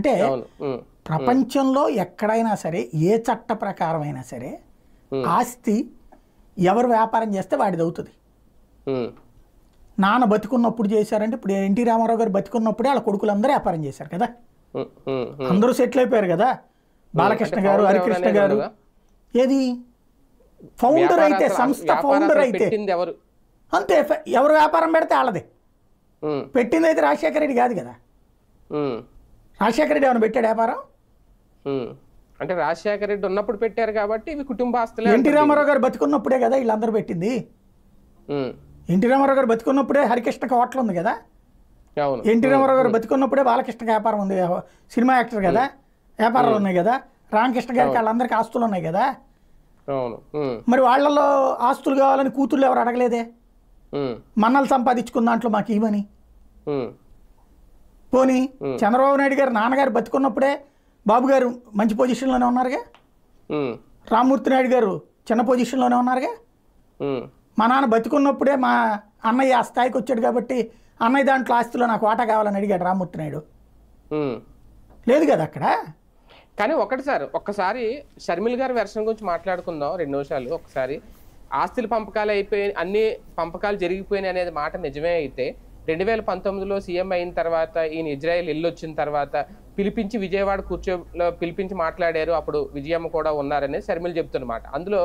అంటే ప్రపంచంలో ఎక్కడైనా సరే ఏ చట్ట ప్రకారం అయినా సరే ఆస్తి ఎవరు వ్యాపారం చేస్తే వాడిది అవుతుంది నాన్న బతికున్నప్పుడు చేశారంటే ఇప్పుడు ఎన్టీ రామారావు గారు బతికున్నప్పుడే వాళ్ళ కొడుకులు అందరూ వ్యాపారం చేశారు కదా అందరూ సెటిల్ అయిపోయారు కదా బాలకృష్ణ గారు హరికృష్ణ గారు ఏది ఫౌండర్ అయితే సంస్థ ఫౌండర్ అయితే అంతే ఎవరు వ్యాపారం పెడితే వాళ్ళదే పెట్టింది అయితే రాజశేఖర రెడ్డి కాదు కదా రాజశేఖర రెడ్డి ఏమైనా పెట్టాడు వ్యాపారం అంటే రాజశేఖర రెడ్డి ఉన్నప్పుడు పెట్టారు కాబట్టి ఇవి కుటుంబాస్తులు ఎన్టీ రామారావు గారు బతుకున్నప్పుడే కదా వీళ్ళందరూ పెట్టింది ఎన్టీ రామారావు గారు బతుకున్నప్పుడే హరికృష్ణకి హోటల్ ఉంది కదా ఎన్టీ రామారావు గారు బతుకున్నప్పుడే బాలకృష్ణ వ్యాపారం ఉంది సినిమా యాక్టర్ కదా వ్యాపారాలు ఉన్నాయి కదా రామకృష్ణ గారికి వాళ్ళందరికీ ఆస్తులు ఉన్నాయి కదా మరి వాళ్ళలో ఆస్తులు కావాలని కూతుర్లు ఎవరు అడగలేదే మన్నలు సంపాదించుకున్న దాంట్లో మాకు ఇవని పోనీ చంద్రబాబు నాయుడు గారు నాన్నగారు బతుకున్నప్పుడే బాబు గారు మంచి పొజిషన్లోనే ఉన్నారుగా రామ్మూర్తి నాయుడు గారు చిన్న పొజిషన్లోనే ఉన్నారుగా మా నాన్న బతుకున్నప్పుడే మా అన్నయ్య ఆ స్థాయికి వచ్చాడు కాబట్టి అన్నయ్య దాంట్లో ఆస్తిలో నాకు వాటా కావాలని అడిగాడు రామ్మూర్తి నాయుడు లేదు కదా అక్కడ కానీ ఒకటి సార్ ఒక్కసారి షర్మిల్ గారి వెర్షన్ గురించి మాట్లాడుకుందాం రెండు నిమిషాలు ఒకసారి ఆస్తులు పంపకాలు అయిపోయి అన్ని పంపకాలు జరిగిపోయినాయి అనేది మాట నిజమే అయితే రెండు వేల పంతొమ్మిదిలో సీఎం అయిన తర్వాత ఈయన ఇజ్రాయెల్ ఇల్లు వచ్చిన తర్వాత పిలిపించి విజయవాడ కూర్చో పిలిపించి మాట్లాడారు అప్పుడు విజయమ్మ కూడా ఉన్నారని షర్మిల్ చెప్తున్నమాట అందులో